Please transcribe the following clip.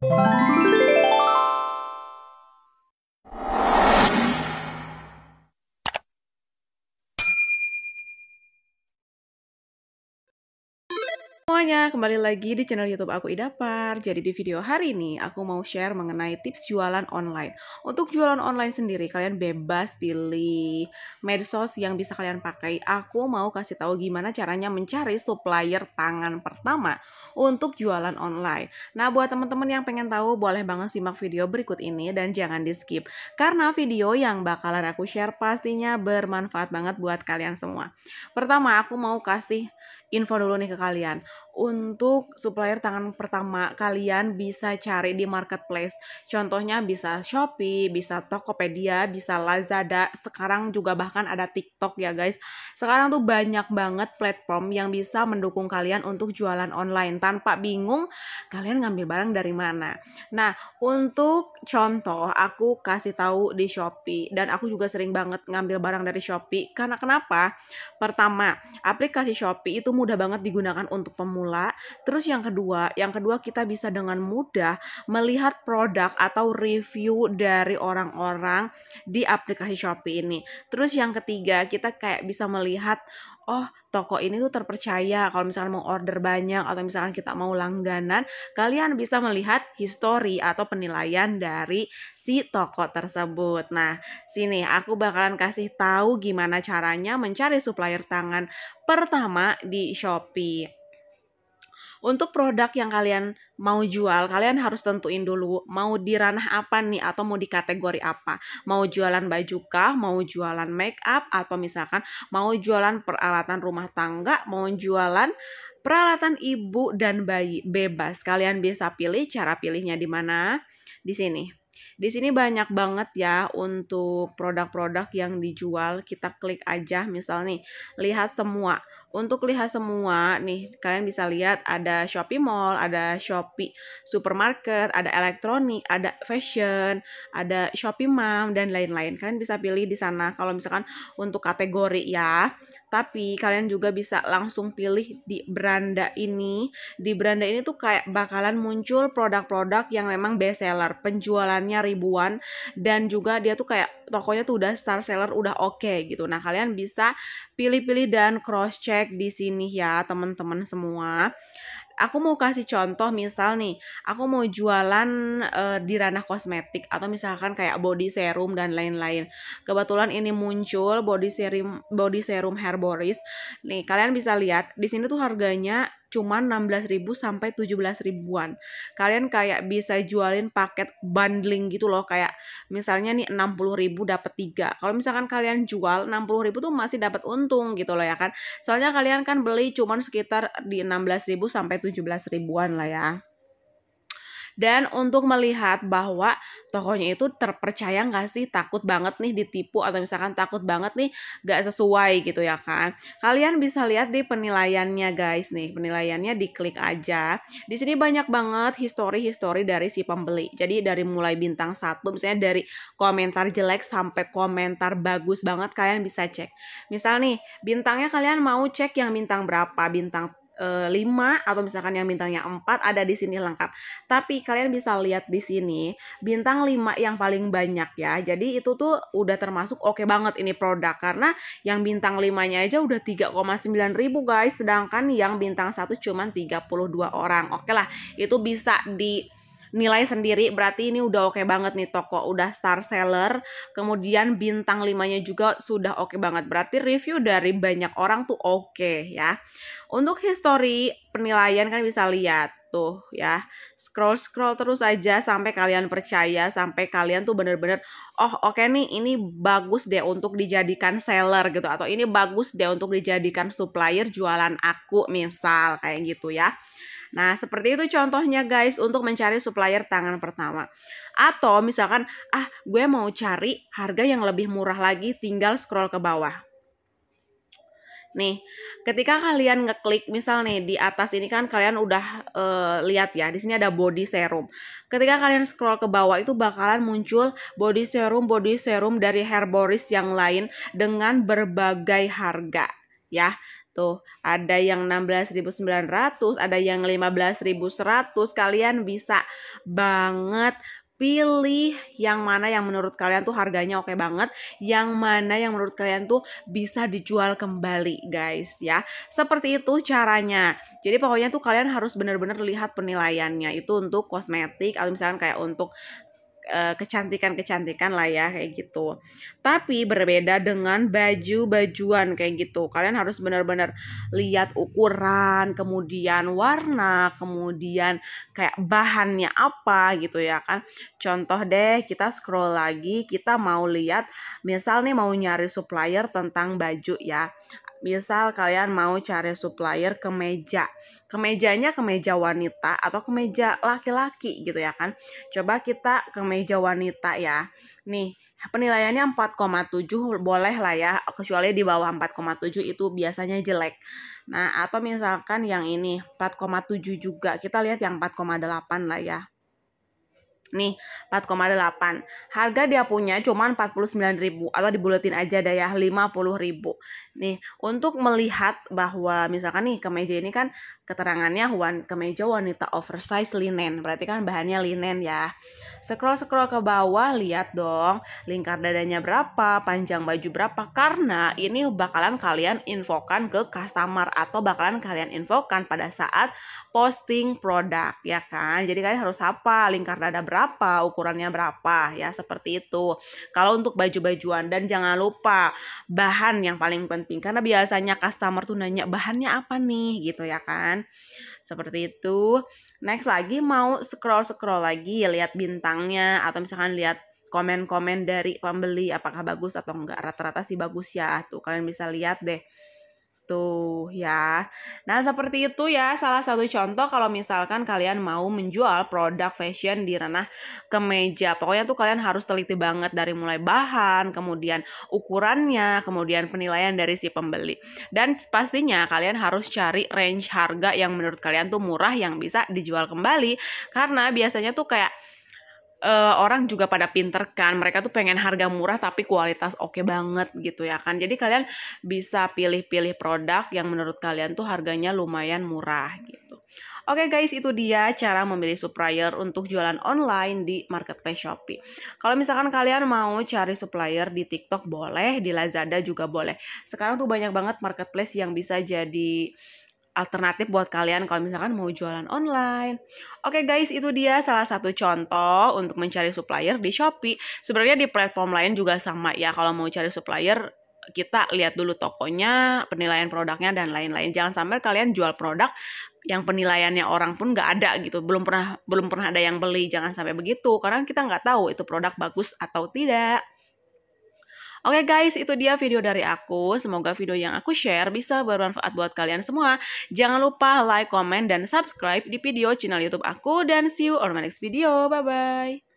Música semuanya, kembali lagi di channel YouTube aku Idapar. Jadi di video hari ini aku mau share mengenai tips jualan online. Untuk jualan online sendiri kalian bebas pilih medsos yang bisa kalian pakai. Aku mau kasih tahu gimana caranya mencari supplier tangan pertama untuk jualan online. Nah, buat teman-teman yang pengen tahu boleh banget simak video berikut ini dan jangan di-skip karena video yang bakalan aku share pastinya bermanfaat banget buat kalian semua. Pertama, aku mau kasih info dulu nih ke kalian. Untuk supplier tangan pertama kalian bisa cari di marketplace. Contohnya bisa Shopee, bisa Tokopedia, bisa Lazada. Sekarang juga bahkan ada TikTok ya guys. Sekarang tuh banyak banget platform yang bisa mendukung kalian untuk jualan online tanpa bingung kalian ngambil barang dari mana. Nah, untuk contoh aku kasih tahu di Shopee dan aku juga sering banget ngambil barang dari Shopee karena kenapa? Pertama, aplikasi Shopee itu mudah banget digunakan untuk pemula. Terus yang kedua, yang kedua kita bisa dengan mudah melihat produk atau review dari orang-orang di aplikasi Shopee ini. Terus yang ketiga, kita kayak bisa melihat oh toko ini tuh terpercaya kalau misalkan mau order banyak atau misalkan kita mau langganan kalian bisa melihat history atau penilaian dari si toko tersebut nah sini aku bakalan kasih tahu gimana caranya mencari supplier tangan pertama di Shopee untuk produk yang kalian mau jual, kalian harus tentuin dulu mau di ranah apa nih atau mau di kategori apa. Mau jualan baju kah, mau jualan make up atau misalkan mau jualan peralatan rumah tangga, mau jualan peralatan ibu dan bayi. Bebas, kalian bisa pilih cara pilihnya di mana? Di sini. Di sini banyak banget ya untuk produk-produk yang dijual. Kita klik aja misal nih, lihat semua. Untuk lihat semua nih, kalian bisa lihat ada Shopee Mall, ada Shopee Supermarket, ada elektronik, ada fashion, ada Shopee Mom dan lain-lain. Kalian bisa pilih di sana kalau misalkan untuk kategori ya tapi kalian juga bisa langsung pilih di beranda ini. Di beranda ini tuh kayak bakalan muncul produk-produk yang memang best seller, penjualannya ribuan dan juga dia tuh kayak tokonya tuh udah star seller udah oke okay, gitu. Nah, kalian bisa pilih-pilih dan cross check di sini ya, teman-teman semua aku mau kasih contoh misal nih, aku mau jualan uh, di ranah kosmetik atau misalkan kayak body serum dan lain-lain. Kebetulan ini muncul body serum body serum Herboris. Nih, kalian bisa lihat di sini tuh harganya cuman 16.000 sampai 17 ribuan. Kalian kayak bisa jualin paket bundling gitu loh kayak misalnya nih 60.000 dapat 3. Kalau misalkan kalian jual 60.000 tuh masih dapat untung gitu loh ya kan. Soalnya kalian kan beli cuman sekitar di 16.000 sampai 17 ribuan lah ya dan untuk melihat bahwa tokonya itu terpercaya nggak sih takut banget nih ditipu atau misalkan takut banget nih nggak sesuai gitu ya kan kalian bisa lihat di penilaiannya guys nih penilaiannya diklik aja di sini banyak banget histori-histori dari si pembeli jadi dari mulai bintang satu misalnya dari komentar jelek sampai komentar bagus banget kalian bisa cek misal nih bintangnya kalian mau cek yang bintang berapa bintang 5 eh, atau misalkan yang bintangnya 4 ada di sini lengkap. Tapi kalian bisa lihat di sini bintang 5 yang paling banyak ya. Jadi itu tuh udah termasuk oke okay banget ini produk karena yang bintang 5-nya aja udah 3,9 ribu guys sedangkan yang bintang 1 cuman 32 orang. Oke okay lah, itu bisa di nilai sendiri berarti ini udah oke okay banget nih toko udah star seller kemudian bintang limanya juga sudah oke okay banget berarti review dari banyak orang tuh oke okay, ya untuk history penilaian kan bisa lihat tuh ya scroll scroll terus aja sampai kalian percaya sampai kalian tuh bener-bener oh oke okay nih ini bagus deh untuk dijadikan seller gitu atau ini bagus deh untuk dijadikan supplier jualan aku misal kayak gitu ya Nah, seperti itu contohnya guys untuk mencari supplier tangan pertama. Atau misalkan, ah gue mau cari harga yang lebih murah lagi tinggal scroll ke bawah. Nih, ketika kalian ngeklik misal nih di atas ini kan kalian udah uh, lihat ya, di sini ada body serum. Ketika kalian scroll ke bawah itu bakalan muncul body serum body serum dari Herboris yang lain dengan berbagai harga ya. Tuh, gitu. ada yang 16.900, ada yang 15.100. Kalian bisa banget pilih yang mana yang menurut kalian tuh harganya oke okay banget, yang mana yang menurut kalian tuh bisa dijual kembali, guys ya. Seperti itu caranya. Jadi pokoknya tuh kalian harus bener-bener lihat penilaiannya itu untuk kosmetik atau misalkan kayak untuk Eh, kecantikan-kecantikan lah ya kayak gitu. Tapi berbeda dengan baju-bajuan kayak gitu. Kalian harus benar-benar lihat ukuran, kemudian warna, kemudian kayak bahannya apa gitu ya kan. Contoh deh kita scroll lagi, kita mau lihat misalnya mau nyari supplier tentang baju ya. Misal kalian mau cari supplier kemeja. Kemejanya kemeja wanita atau kemeja laki-laki gitu ya kan. Coba kita kemeja wanita ya. Nih, penilaiannya 4,7 boleh lah ya. Kecuali di bawah 4,7 itu biasanya jelek. Nah, atau misalkan yang ini 4,7 juga. Kita lihat yang 4,8 lah ya. Nih, 4,8. Harga dia punya cuma 49.000 atau dibuletin aja deh ya 50.000. Nih, untuk melihat bahwa misalkan nih kemeja ini kan keterangannya wan kemeja wanita oversize linen. Berarti kan bahannya linen ya. Scroll-scroll ke bawah lihat dong lingkar dadanya berapa, panjang baju berapa karena ini bakalan kalian infokan ke customer atau bakalan kalian infokan pada saat posting produk ya kan. Jadi kalian harus apa lingkar dada berapa berapa, ukurannya berapa ya seperti itu. Kalau untuk baju-bajuan dan jangan lupa bahan yang paling penting karena biasanya customer tuh nanya bahannya apa nih gitu ya kan. Seperti itu. Next lagi mau scroll-scroll lagi lihat bintangnya atau misalkan lihat komen-komen dari pembeli apakah bagus atau enggak. Rata-rata sih bagus ya. Tuh kalian bisa lihat deh gitu ya. Nah, seperti itu ya salah satu contoh kalau misalkan kalian mau menjual produk fashion di ranah kemeja. Pokoknya tuh kalian harus teliti banget dari mulai bahan, kemudian ukurannya, kemudian penilaian dari si pembeli. Dan pastinya kalian harus cari range harga yang menurut kalian tuh murah yang bisa dijual kembali karena biasanya tuh kayak uh, orang juga pada pinter kan mereka tuh pengen harga murah tapi kualitas oke okay banget gitu ya kan jadi kalian bisa pilih-pilih produk yang menurut kalian tuh harganya lumayan murah gitu Oke okay guys, itu dia cara memilih supplier untuk jualan online di marketplace Shopee. Kalau misalkan kalian mau cari supplier di TikTok boleh, di Lazada juga boleh. Sekarang tuh banyak banget marketplace yang bisa jadi alternatif buat kalian kalau misalkan mau jualan online. Oke okay guys, itu dia salah satu contoh untuk mencari supplier di Shopee. Sebenarnya di platform lain juga sama ya kalau mau cari supplier kita lihat dulu tokonya, penilaian produknya dan lain-lain. Jangan sampai kalian jual produk yang penilaiannya orang pun nggak ada gitu, belum pernah belum pernah ada yang beli. Jangan sampai begitu, karena kita nggak tahu itu produk bagus atau tidak. Oke guys, itu dia video dari aku. Semoga video yang aku share bisa bermanfaat buat kalian semua. Jangan lupa like, comment, dan subscribe di video channel YouTube aku. Dan see you on my next video. Bye-bye.